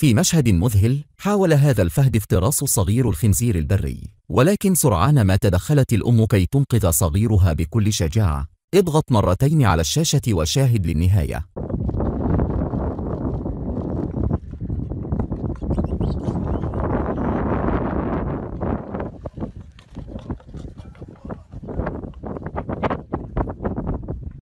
في مشهد مذهل حاول هذا الفهد افتراس صغير الخنزير البري ولكن سرعان ما تدخلت الأم كي تنقذ صغيرها بكل شجاعة اضغط مرتين على الشاشة وشاهد للنهاية